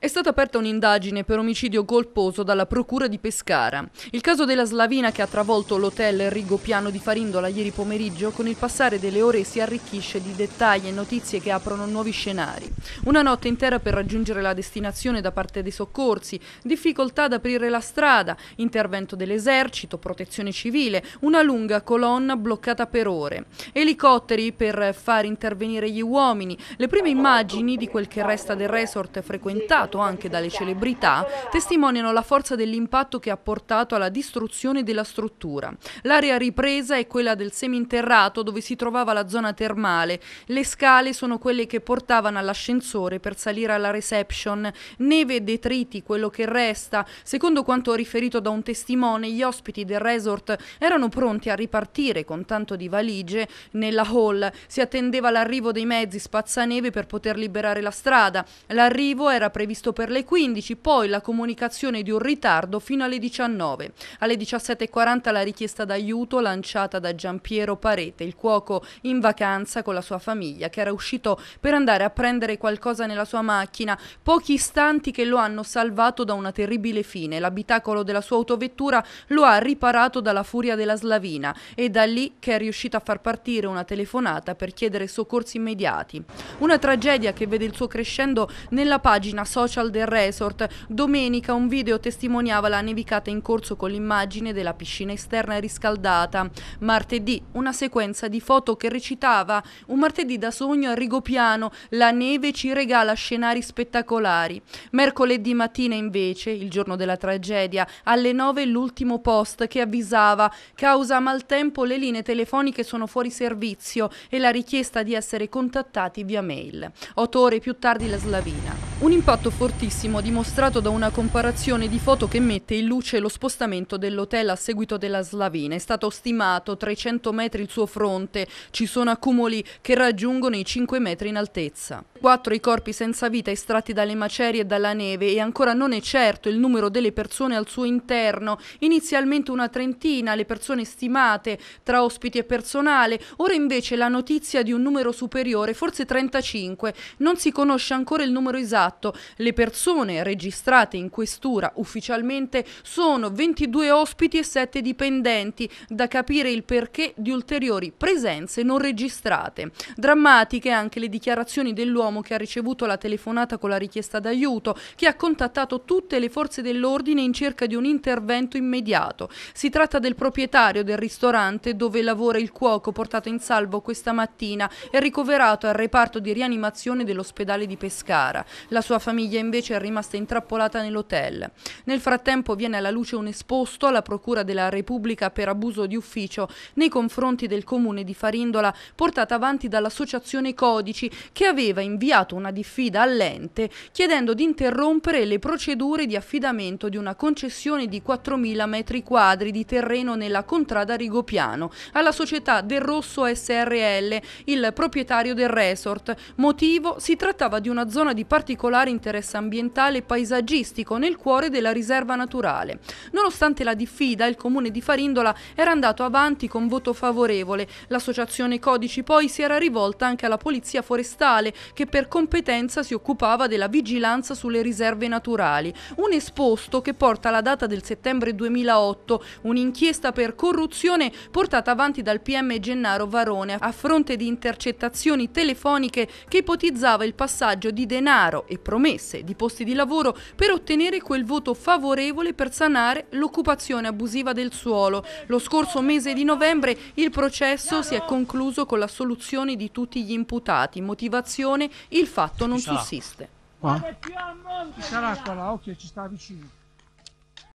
È stata aperta un'indagine per omicidio colposo dalla Procura di Pescara. Il caso della slavina che ha travolto l'hotel Rigopiano di Farindola ieri pomeriggio con il passare delle ore si arricchisce di dettagli e notizie che aprono nuovi scenari. Una notte intera per raggiungere la destinazione da parte dei soccorsi, difficoltà ad aprire la strada, intervento dell'esercito, protezione civile, una lunga colonna bloccata per ore. Elicotteri per far intervenire gli uomini, le prime immagini di quel che resta del resort frequentato citato anche dalle celebrità, testimoniano la forza dell'impatto che ha portato alla distruzione della struttura. L'area ripresa è quella del seminterrato dove si trovava la zona termale. Le scale sono quelle che portavano all'ascensore per salire alla reception. Neve e detriti, quello che resta. Secondo quanto riferito da un testimone, gli ospiti del resort erano pronti a ripartire con tanto di valigie. Nella hall si attendeva l'arrivo dei mezzi spazzaneve per poter liberare la strada. L'arrivo era previsto previsto per le 15, poi la comunicazione di un ritardo fino alle 19. Alle 17.40 la richiesta d'aiuto lanciata da Giampiero Parete, il cuoco in vacanza con la sua famiglia, che era uscito per andare a prendere qualcosa nella sua macchina, pochi istanti che lo hanno salvato da una terribile fine. L'abitacolo della sua autovettura lo ha riparato dalla furia della slavina e da lì che è riuscito a far partire una telefonata per chiedere soccorsi immediati. Una tragedia che vede il suo crescendo nella pagina social social del resort. Domenica un video testimoniava la nevicata in corso con l'immagine della piscina esterna riscaldata. Martedì una sequenza di foto che recitava un martedì da sogno a Rigopiano, la neve ci regala scenari spettacolari. Mercoledì mattina invece, il giorno della tragedia, alle 9 l'ultimo post che avvisava causa maltempo le linee telefoniche sono fuori servizio e la richiesta di essere contattati via mail. Otto ore più tardi la slavina. Un impatto fortissimo dimostrato da una comparazione di foto che mette in luce lo spostamento dell'hotel a seguito della slavina. È stato stimato 300 metri il suo fronte, ci sono accumuli che raggiungono i 5 metri in altezza. Quattro i corpi senza vita estratti dalle macerie e dalla neve e ancora non è certo il numero delle persone al suo interno. Inizialmente una trentina le persone stimate tra ospiti e personale, ora invece la notizia di un numero superiore, forse 35. Non si conosce ancora il numero esatto fatto. Le persone registrate in questura ufficialmente sono 22 ospiti e 7 dipendenti, da capire il perché di ulteriori presenze non registrate. Drammatiche anche le dichiarazioni dell'uomo che ha ricevuto la telefonata con la richiesta d'aiuto, che ha contattato tutte le forze dell'ordine in cerca di un intervento immediato. Si tratta del proprietario del ristorante dove lavora il cuoco portato in salvo questa mattina e ricoverato al reparto di rianimazione dell'ospedale di Pescara. La la sua famiglia invece è rimasta intrappolata nell'hotel. Nel frattempo viene alla luce un esposto alla Procura della Repubblica per abuso di ufficio nei confronti del comune di Farindola portata avanti dall'associazione Codici che aveva inviato una diffida all'ente chiedendo di interrompere le procedure di affidamento di una concessione di 4.000 metri quadri di terreno nella contrada Rigopiano alla società Del Rosso SRL, il proprietario del resort. Motivo si trattava di una zona di particolare particolare interesse ambientale e paesaggistico nel cuore della riserva naturale. Nonostante la diffida, il comune di Farindola era andato avanti con voto favorevole. L'associazione Codici poi si era rivolta anche alla polizia forestale che per competenza si occupava della vigilanza sulle riserve naturali. Un esposto che porta la data del settembre 2008, un'inchiesta per corruzione portata avanti dal PM Gennaro Varone a fronte di intercettazioni telefoniche che ipotizzava il passaggio di denaro e promesse di posti di lavoro per ottenere quel voto favorevole per sanare l'occupazione abusiva del suolo. Lo scorso mese di novembre il processo si è concluso con l'assoluzione di tutti gli imputati. Motivazione, il fatto non sussiste. Ci sarà qua là, occhio, ci sta vicino.